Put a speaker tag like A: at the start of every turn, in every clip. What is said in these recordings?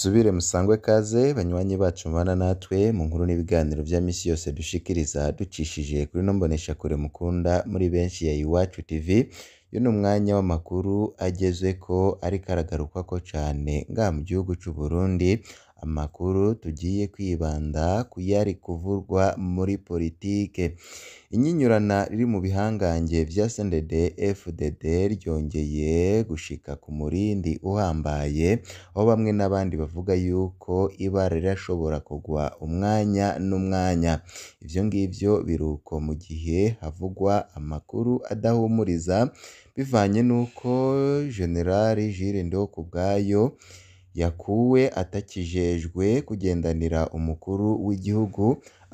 A: Musubire musangwe kaze banywanyi bacu mubana natwe mu nkuru n'ibiganiro bya minsi yose dushikiriza ducishije kuri ino kure mukunda muri benshi ya Iwacu TV uyu ni umwanya w'amakuru ageze ko ariko ko cyane ngaha mu gihugu cy'u Burundi amakuru tugiye kwibanda ku yari kuvugwa muri politiki inyinyurana riri mu bihangange bya sendede fdd ryongeye gushika ku murindi uhambaye aho bamwe n'abandi bavuga yuko ibara rirashobora kugwa umwanya n'umwanya ibyo ngibyo biruko mu gihe havugwa amakuru adahumuriza bivanye n'uko generali ku Ndokubwayo yakuwe atakijejwe kugendanira umukuru w'igihugu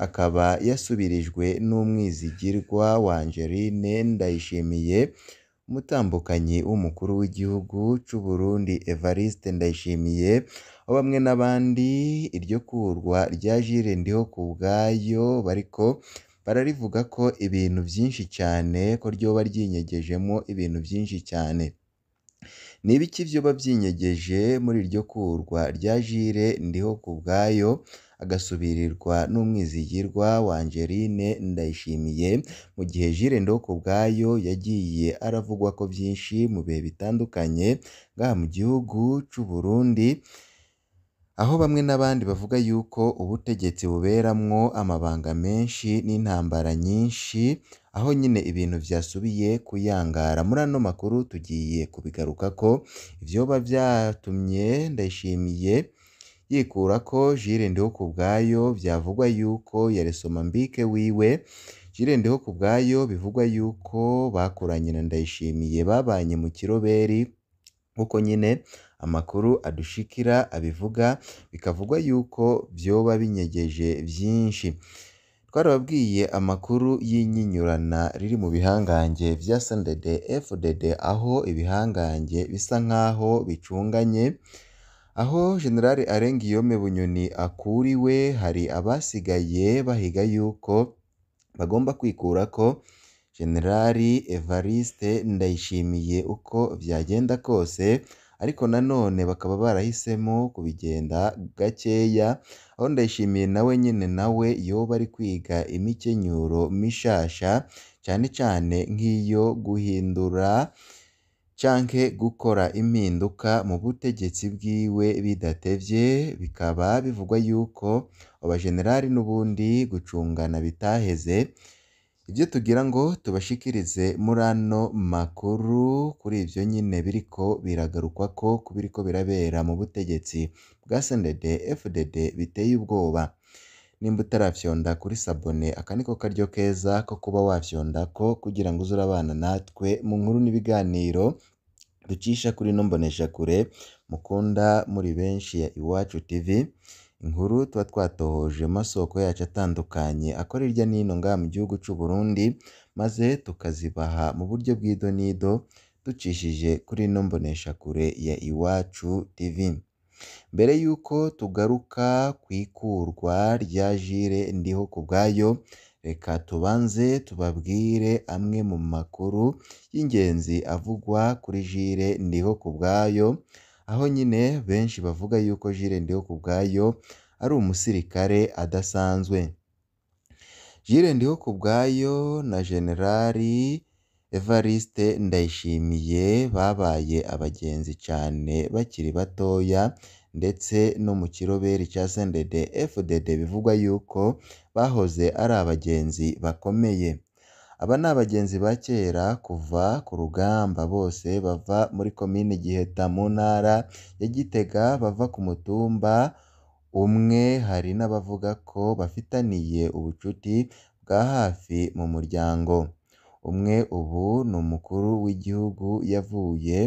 A: akaba yasubirijwe n'umwizigirwa Wa Wangerine Ndayishimiye umutambukanyi w'umukuru w'igihugu cy'u Burundi Evariste Ndayishimiye bamwe n'abandi iryo kurwa rya ku Ndihokubwayo bariko bararivuga ko ibintu byinshi cyane ko ryoba ryinyegejemo ibintu byinshi cyane. ni ibiki byo byinyegeje muri iryo kurwa rya jire ndiho ku Ndihokubwayo agasubirirwa n'umwizigirwa wa Angeline Ndayishimiye mu gihe Jules Ndihokubwayo yagiye aravugwa ko byinshi mu bihe bitandukanye ngaha mu gihugu cy'u Burundi aho bamwe n'abandi bavuga yuko ubutegetsi buberamwo amabanga menshi n'intambara nyinshi aho nyine ibintu byasubiye kuyangara muri ano makuru tugiye kubigaruka ko ibyoba byatumye ndayishimiye yikura ko ku Ndihokubwayo byavugwa yuko yaresoma mbike wiwe ku Ndihokubwayo bivugwa yuko bakoranye na Ndayishimiye babanye mu kiroberi nkuko nyine amakuru adushikira abivuga bikavugwa yuko byoba binyegeje byinshi twarababwiye amakuru y'inyinyurana riri mu bihangange bya Sendede FDD aho ibihangange bisa nk'aho bicunganye aho General Arengiyome Bunyoni akuriwe hari abasigaye bahiga yuko bagomba kwikura ko General Evariste Ndayishimiye uko byagenda kose ariko nanone bakaba barahisemo kubigenda gakeya, aho Ndayishimiye nawe nyine nawe yoba bari kwiga imikenyuro mishasha cyane cyane nk'iyo guhindura canke gukora impinduka mu butegetsi bwiwe bidatebye bikaba bivugwa yuko abajenerali n'ubundi gucungana bitaheze. ibyo tugira ngo tubashikirize muri ano makuru kuri ibyo nyine ko biragarukwa ko ku biriko birabera mu butegetsi bwa SNDD FDD biteye ubwoba nimba utarafyonda kuri sabone aka niko karyo keza ko kuba wafyonda ko kugira ngo uzurabana natwe mu nkuru n'ibiganiro ducisha kuri no kure mukunda muri benshi ya Iwacu TV nkuru tuba twatohoje amasoko yacu atandukanye akora hirya no ngaha mu gihugu cy'u Burundi, maze tukazibaha mu buryo bw'idonido ducishije kuri ino mboneshakure ya Iwacu TV. Mbere y'uko tugaruka ku ikurwa rya ku Ndihokubwayo, reka tubanze tubabwire amwe mu makuru y'ingenzi avugwa kuri jire ndiho ku Ndihokubwayo aho nyine benshi bavuga yuko Jules Ndihokubwayo ari umusirikare adasanzwe. Jules Ndihokubwayo na Generali Evariste Ndayishimiye babaye abagenzi cyane bakiri batoya ndetse no mu kiroberi cya Sendede fdd bivugwa yuko bahoze ari abagenzi bakomeye. Aba ni abagenzi ba kera kuva ku rugamba bose bava muri komini Giheta mu ntara ya Gitega bava ku mutumba umwe, hari n'abavuga ko bafitaniye ubucuti bwa hafi mu muryango. Umwe ubu ni umukuru w'igihugu yavuye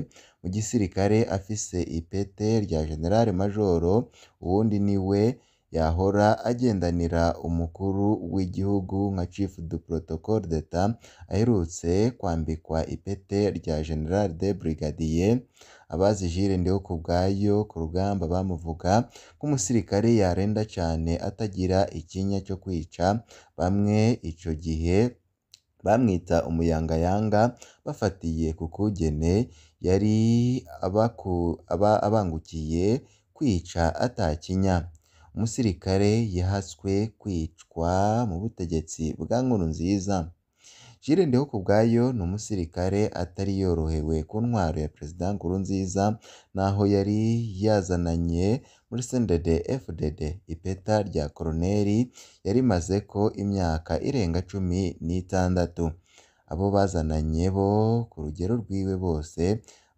A: mu gisirikare afise ipeti rya General Majoro uwundi ni we yahora agendanira umukuru w'igihugu nka Chief du Protocole d'Etat aherutse kwambikwa ipete rya General de Brigadier Abazi ku Ndihokubwayo ku rugamba bamuvuga ko umusirikare yarenda cyane atagira ikinya cyo kwica bamwe icyo gihe bamwita umuyangayanga bafatiye ku kugene yari abangukiye kwica atakinya umusirikare yahaswe kwicwa mu butegetsi bwa Nkurunziza Jules Ndihokubwayo ni umusirikare atari yorohewe ku ntwaro ya Perezida Nkurunziza n'aho yari yazananye muri sendede FDD ipeta rya Koloneli yarimaze ko imyaka irenga cumi n'itandatu abo bazananye bo ku rugero rwiwe bose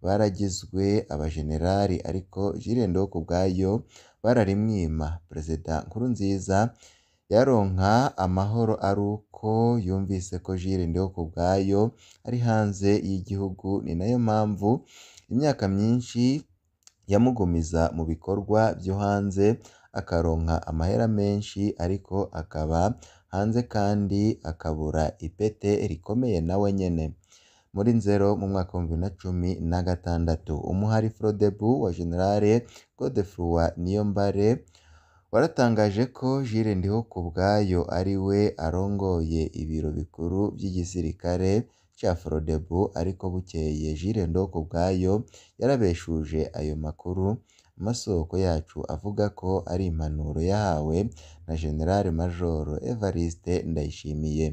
A: baragizwe abajenerali ariko Jules Ndihokubwayo bararimwima perezida Nkuru nziza yaronka amahoro ari uko yumvise ko Jules Ndihokubwayo ari hanze y'igihugu ni nayo mpamvu imyaka myinshi yamugumiza mu bikorwa byo hanze akaronka amahera menshi ariko akaba hanze kandi akabura ipete rikomeye nawe nyene muri Nzero mu mwaka w'ibihumbi bibiri na cumi na gatandatu umuhari Frodebu wa generale Godefroid Niyombare waratangaje ko Jules bwayo ari we arongoye ibiro bikuru by’igisirikare cya Frodebu ariko bukeye Jules bwayo yarabeshuje ayo makuru amasoko yacu avuga ko ari impanuro yahawe na General Major Evariste Ndayishimiye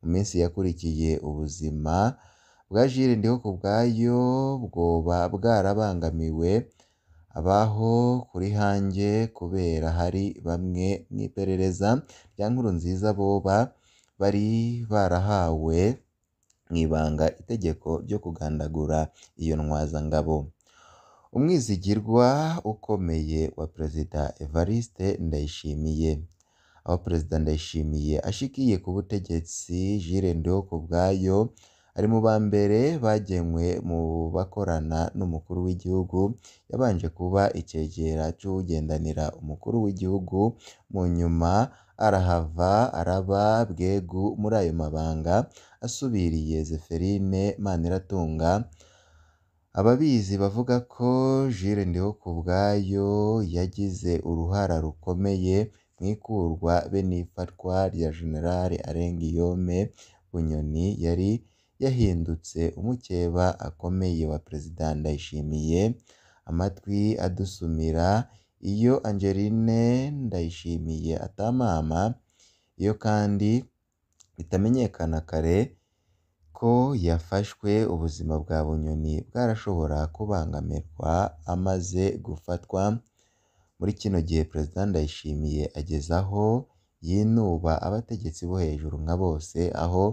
A: mu minsi yakurikiye ubuzima bwa Jules bwayo bwoba bwarabangamiwe abaho kuri hanjye kubera hari bamwe mu iperereza rya Nkurunziza boba bari barahawe mu ibanga itegeko ryo kugandagura iyo ntwazangabo. Umwizigirwa ukomeye wa Perezida Evariste Ndayishimiye, aho Perezida Ndayishimiye ashikiye ku butegetsi Jules Ndeho Kubwayo Ari mu ba mbere bagenwe mu bakorana n'umukuru w'igihugu, yabanje kuba icyegera cy'ugendanira umukuru w'igihugu, mu nyuma arahava araba Bwegu muri ayo mabanga, asubiriye Zeferine Maniratunga, ababizi bavuga ko Jules Ndihokubwayo yagize uruhara rukomeye mu ikurwa be n'ifatwa rya Gen. Alain Guillaume Bunyoni yari yahindutse umukeba akomeye wa Perezida Ndayishimiye amatwi adusumira iyo Angeline Ndayishimiye atamama iyo kandi bitamenyekana kare ko yafashwe ubuzima bwa Bunyoni bwarashobora kubangamirwa amaze gufatwa muri kino gihe Perezida Ndayishimiye ageze aho yinuba abategetsi bo hejuru nka bose aho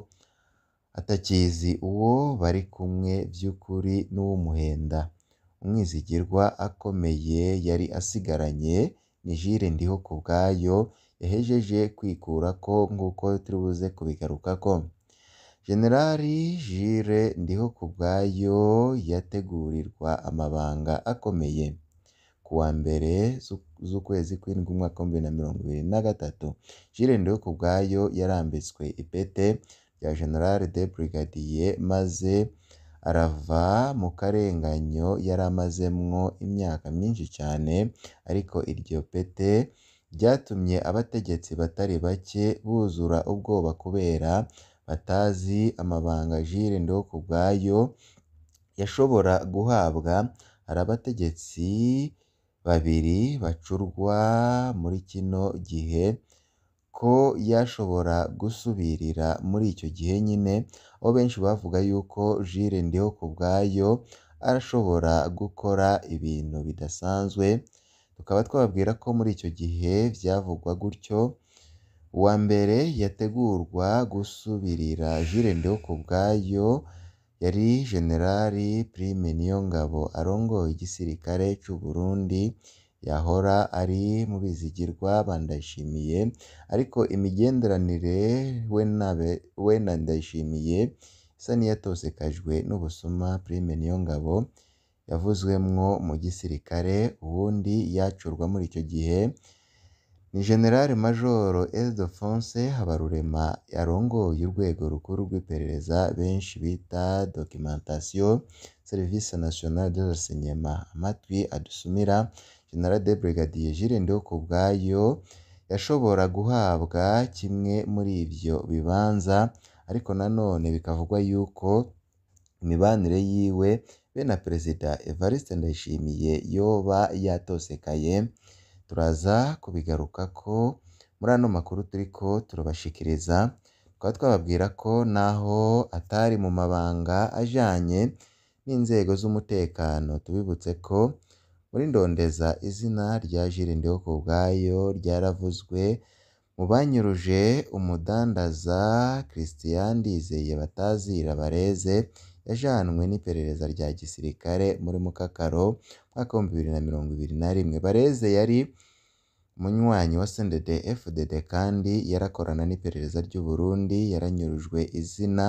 A: atakizi uwo bari kumwe by'ukuri n'uw'umuhenda umwizigirwa akomeye yari asigaranye ni ku Ndihokubwayo yahejeje kwikura ko nk'uko turi buze kubigarukako Generali ku Ndihokubwayo yategurirwa amabanga akomeye ku wa mbere z'ukwezi kw'indwi umwaka w'ibihumbi bibiri na mirongo ibiri na gatatu Jire Jules Ndihokubwayo yarambitswe ipete rya General de Brigadier maze arava mu karenganyo yari amazemwo imyaka myinshi cyane ariko iryo pete ryatumye abategetsi batari bake buzura ubwoba kubera batazi amabanga Jules Ndokubwayo yashobora guhabwa, hari abategetsi babiri bacurwa muri kino gihe ko yashobora gusubirira muri icyo gihe nyine aho benshi bavuga yuko Jules Ndihokubwayo arashobora gukora ibintu bidasanzwe tukaba twababwira ko muri icyo gihe byavugwa gutyo uwa mbere yategurwa gusubirira Jules Ndihokubwayo yari General Prime Niyongabo arongoye igisirikare cy'u Burundi yahora ari mubizigirwa bandayishimiye ariko imigenderanire we na Ndayishimiye isa n'iyatosekajwe n'ubusuma Prime Niyongabo yavuzwemwo mu gisirikare ubundi yacurwa muri icyo gihe ni General Major Ildefonse Habarurema yarongoye urwego rukuru rw'iperereza benshi bita Documentation Service National de Renseignements amatwi adusumira de Brigadier Jules Ndo ku bwayo yashobora guhabwa kimwe muri ibyo bibanza ariko nanone bikavugwa yuko imibanire yiwe be na Perezida Evariste Ndayishimiye yoba yatosekaye turaza kubigarukako muri ano makuru turi ko turabashikiriza tukaba twababwira ko naho atari mu mabanga ajyanye n'inzego z'umutekano tubibutse ko muri ndondeza izina rya Jules Ndihokubwayo ryaravuzwe mu banyuruje umudandaza Christian Ndizeye batazira bareze yajanwe n'iperereza rya gisirikare muri Mukakaro mwaka w'ibihumbi bibiri na mirongo ibiri na rimwe Bareze yari munywanyi wa Sendede FDD kandi yarakorana n'iperereza ry'u Burundi yaranyurujwe izina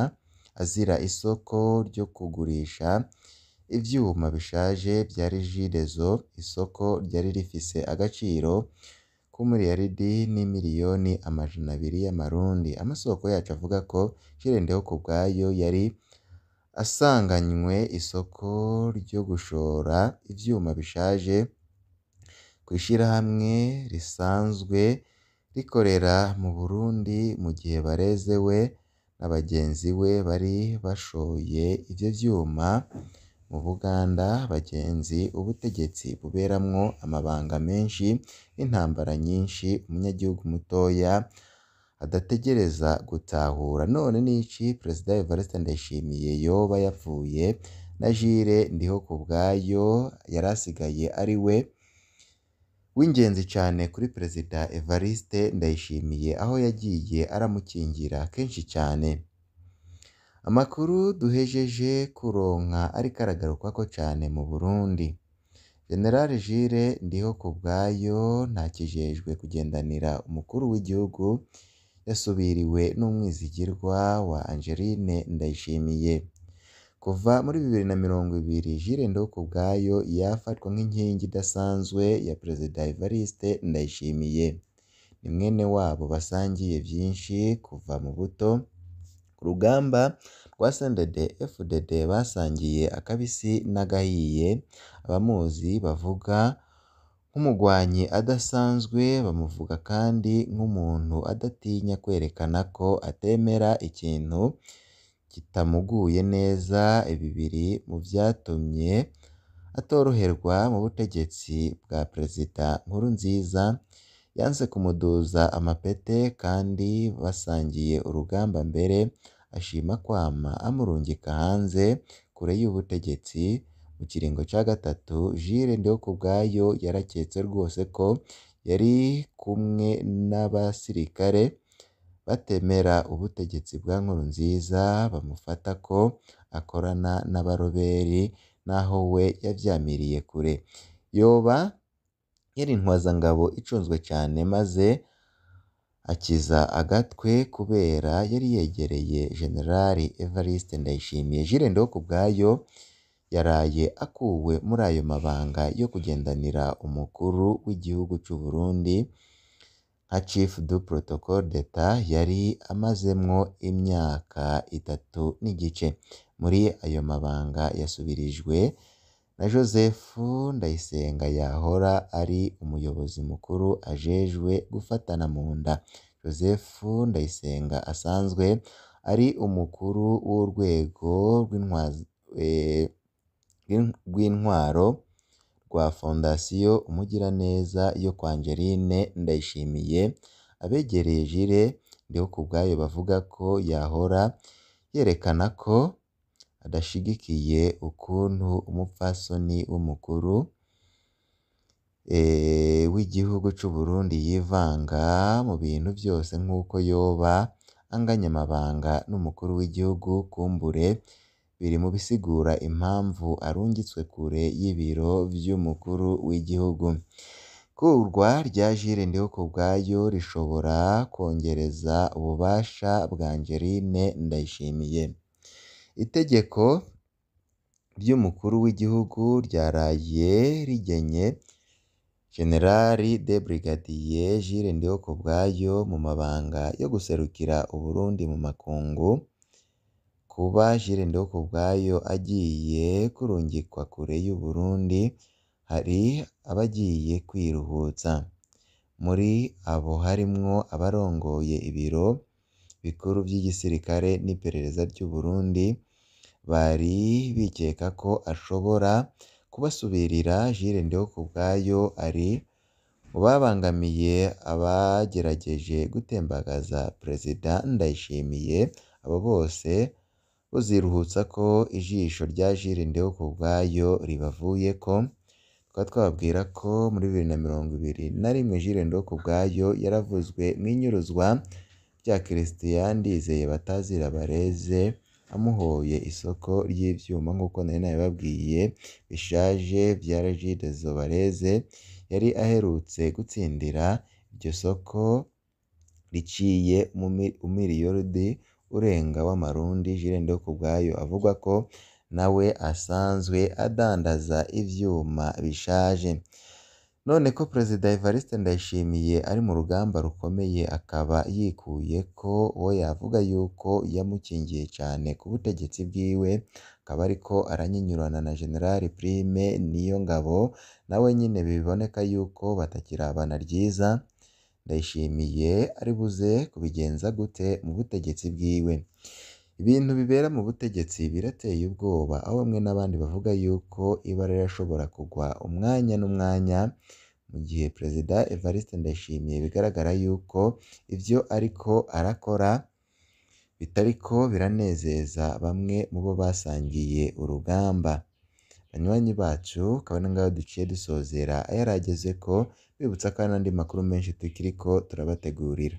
A: azira isoko ryo kugurisha ibyuma bishaje bya Regideso isoko ryari rifise agaciro k'umuriyaridi n'imiliyoni amajana abiri y'amarundi amasoko yacu avuga ko Shirendeo ku bwayo yari asanganywe isoko ryo gushora ibyuma bishaje ku ishyirahamwe risanzwe rikorera mu Burundi mu gihe barezewe na bagenzi we bari bashoye ibyo byuma, Mu Buganda bagenzi ubutegetsi buberamwo amabanga menshi n'intambara nyinshi umunyagihugu mutoya adategereza gutahura, none n'ici Perezida Evariste Ndayishimiye yoba yapfuye na Jire Jules Ndihokubwayo yari asigaye ari we w'ingenzi cyane kuri Perezida Evariste Ndayishimiye aho yagiye aramukingira kenshi cyane. Amakuru duhejeje kuronka ariko aragarukwako cane mu Burundi, General Jules Ndihokubwayo ntakijejwe kugendanira umukuru w'igihugu yasubiriwe n'umwizigirwa wa Angeline Ndayishimiye. Kuva muri bibiri na mirongo ibiri Jules Ndihokubwayo yafatwa nk'inkingi idasanzwe ya Perezida Evariste Ndayishimiye, ni mwene wabo basangiye byinshi kuva mu buto Ku rugamba rwa CNDD FDD basangiye akabisi n'agahiye, abamuzi bavuga nk'umugwanyi adasanzwe, bamuvuga kandi nk'umuntu adatinya kwerekana ko atemera ikintu kitamuguye neza, ibi mu byatumye atoroherwa mu butegetsi bwa Perezida Nkuru nziza. yanze kumuduza amapete kandi basangiye urugamba mbere ashima kwama amurungika hanze kure y'ubutegetsi mu kiringo cya gatatu Jules Ndihokubwayo yaraketse rwose ko yari kumwe n'abasirikare batemera ubutegetsi bwa nkuru nziza bamufata ko akorana n'abaroberi naho we yabyamiriye kure yoba yari intwazangabo icunzwe cyane maze akiza agatwe kubera yari yegereye General Evariste Ndayishimiye Jules Ndihokubwayo yaraye akuwe muri ayo mabanga yo kugendanira umukuru w'igihugu cy'u Burundi nka Chef du Protocole d'Etat yari amazemwo imyaka itatu n'igice muri ayo mabanga yasubirijwe na Joseph Ndayisenga yahora ari umuyobozi mukuru ajejwe gufatana mu nda. Joseph Ndayisenga asanzwe ari umukuru w'urwego e, rw'intwaro rwa Fondasiyo Umugiraneza yo kwa Angeline Ndayishimiye, abegereye Jules Ndihokubwayo bavuga ko yahora yerekana ko adashyigikiye ukuntu umupfasoni w'umukuru eh, w'igihugu cy'u Burundi yivanga mu bintu byose nk'uko yoba anganya amabanga n'umukuru w'igihugu kumbure biri mu bisigura impamvu arungitswe kure y'ibiro by'umukuru w'igihugu. kurwa rya Jules Ndihokubwayo rishobora kongereza ububasha bwa Angeline Ndayishimiye Itegeko ry'umukuru w'igihugu ryaraye rigennye generali de burigadiye Jules Ndihokubwayo mu mabanga yo guserukira u Burundi mu makungu, kuba Jules Ndihokubwayo agiye kurungikwa kure y'u Burundi hari abagiye kwiruhutsa, muri abo harimwo abarongoye ibiro bikuru by'igisirikare n'iperereza ry'u Burundi. bari bikeka ko ashobora kubasubirira Jules Ndihokubwayo ari mu babangamiye abagerageje gutembagaza Perezida Ndayishimiye abo bose buziruhutsa ko ijisho rya Jules ribavuye ko tukaba twababwira ko muri bibiri na mirongo ibiri na rimwe Jules Ndihokubwayo yaravuzwe mu inyuruzwa rya Christian Ndizeye Batazira Bareze amuhoye isoko ry'ibyuma nk'uko nari nabibabwiye bishaje bya Régis Desobareeze yari aherutse gutsindira iryo soko riciye umuriyaridi urenga w'amarundi Jules Ndekubwayo avuga ko nawe asanzwe adandaza ibyuma bishaje none ko Perezida Evariste Ndayishimiye ari mu rugamba rukomeye akaba yikuye ko we yavuga yuko yamukingiye cyane ku butegetsi bwiwe akaba ariko aranyinyurana na General Prime niyo ngabo nawe nyine biboneka yuko abana ryiza Ndayishimiye aribuze kubigenza gute mu butegetsi bwiwe Ibintu bibera mu butegetsi birateye ubwoba aho bamwe n'abandi bavuga yuko ibara rirashobora kugwa umwanya n'umwanya, mu gihe Perezida Evariste Ndayishimiye bigaragara yuko ibyo ariko arakora bitariko biranezeza bamwe mu bo basangiye urugamba. Banywanyi bacu akaba ari ngaho duciye dusozera ayo arageze ko, bibutsa ko hari n'andi makuru menshi tukiri ko turabategurira.